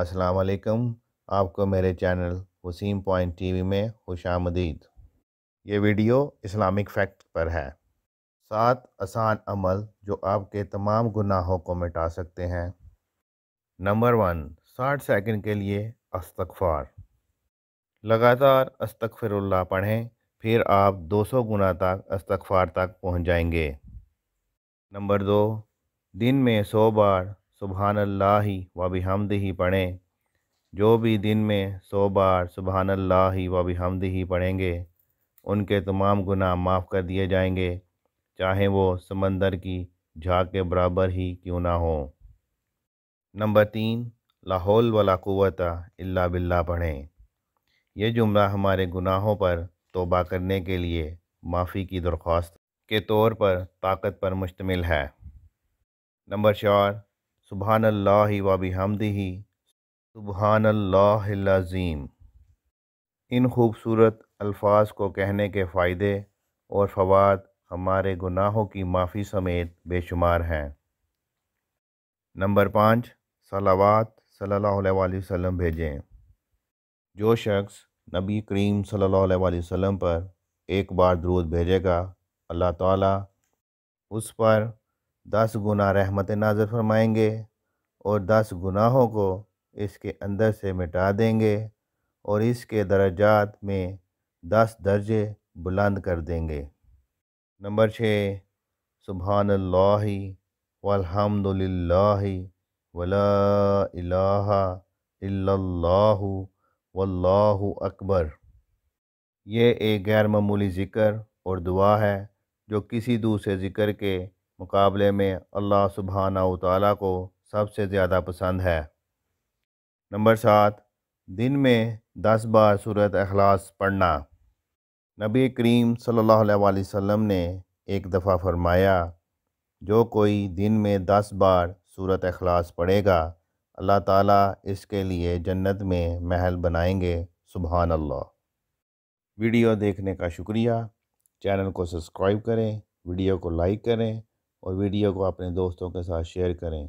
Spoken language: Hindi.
अस्सलाम वालेकुम आपको मेरे चैनल वसीम पॉइंट टीवी में खुश आमदीद ये वीडियो इस्लामिक फैक्ट पर है सात आसान अमल जो आपके तमाम गुनाहों को मिटा सकते हैं नंबर वन साठ सेकंड के लिए अस्तगफार लगातार अस्तगफिरुल्लाह पढ़ें फिर आप 200 गुना तक अस्तगफार तक पहुंच जाएंगे नंबर दो दिन में सौ बार सुबहानल्ला व हमद ही पढ़ें जो भी दिन में सौ बार सुबहानल्लाह व हमद ही पढ़ेंगे उनके तमाम गुनाह माफ़ कर दिए जाएंगे चाहे वो समंदर की झाक के बराबर ही क्यों ना हो नंबर तीन लाहौल वाला क़वत अल्ला बिल्ला पढ़ें यह जुमला हमारे गुनाहों पर तोबा करने के लिए माफ़ी की दरख्वास्त के तौर पर ताकत पर मुश्तमिल है नंबर चार सुबहान अल्लाह वबी हमदही सुबहान अल्लाज़ीम इन खूबसूरत अल्फाज को कहने के फ़ायदे और फवाद हमारे गुनाहों की माफ़ी समेत बेशुमार हैं नंबर पाँच सलावात सल्लल्लाहु अलैहि भेजें जो शख्स नबी करीम सल्लल्लाहु अलैहि वसल्लम पर एक बार दरूद भेजेगा अल्लाह ताला उस पर दस गुना रहमत नाजर फरमाएंगे और दस गुनाहों को इसके अंदर से मिटा देंगे और इसके दर्जात में दस दर्जे बुलंद कर देंगे नंबर छः सुबहान वलहमदिल्ला वला वल्लाहु अकबर यह एक गैर मामूली ज़िक्र और दुआ है जो किसी दूसरे ज़िक्र के मुकाबले में अल्लाह सुबहाना तला को सबसे ज़्यादा पसंद है नंबर सात दिन में दस बार सूरत अखलास पढ़ना नबी करीम सल्लल्लाहु अलैहि वसल्लम ने एक दफ़ा फरमाया जो कोई दिन में दस बार सूरत अखलास पढ़ेगा अल्लाह ताला इसके लिए जन्नत में महल बनाएंगे सुबहान अल्लाह वीडियो देखने का शुक्रिया चैनल को सब्सक्राइब करें वीडियो को लाइक करें और वीडियो को अपने दोस्तों के साथ शेयर करें